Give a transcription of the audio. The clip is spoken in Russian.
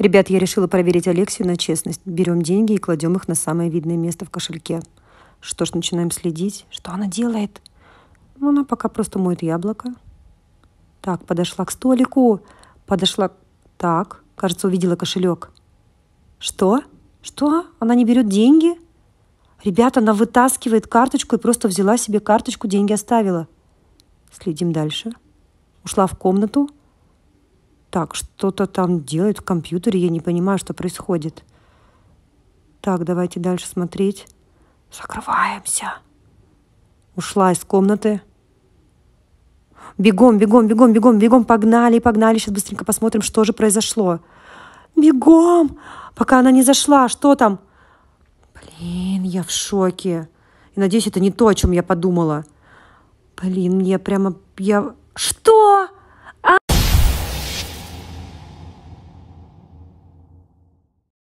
Ребят, я решила проверить Алексию на честность. Берем деньги и кладем их на самое видное место в кошельке. Что ж, начинаем следить. Что она делает? Ну, она пока просто моет яблоко. Так, подошла к столику. Подошла... Так, кажется, увидела кошелек. Что? Что? Она не берет деньги? Ребята, она вытаскивает карточку и просто взяла себе карточку, деньги оставила. Следим дальше. Ушла в комнату, так, что-то там делает в компьютере, я не понимаю, что происходит. Так, давайте дальше смотреть. Закрываемся. Ушла из комнаты. Бегом, бегом, бегом, бегом, бегом, погнали, погнали. Сейчас быстренько посмотрим, что же произошло. Бегом, пока она не зашла. Что там? Блин, я в шоке. И надеюсь, это не то, о чем я подумала. Блин, я прямо... Я... Что?